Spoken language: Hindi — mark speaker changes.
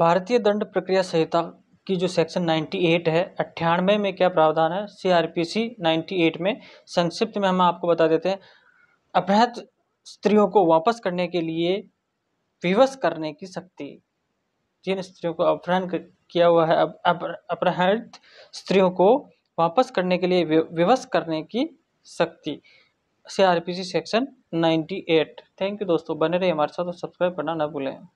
Speaker 1: भारतीय दंड प्रक्रिया संहिता की जो सेक्शन नाइन्टी एट है अट्ठानवे में क्या प्रावधान है C C R P ninety eight में संक्षिप्त में हम आपको बता देते हैं अपहृत स्त्रियों को वापस करने के लिए विवश करने की शक्ति जिन स्त्रियों को अपहरण किया हुआ है अपहृत स्त्रियों को वापस करने के लिए विवश करने की शक्ति C R P C section ninety eight thank you दोस्तों बने रहे हमारे साथ और सब्सक्राइब करना ना भूलें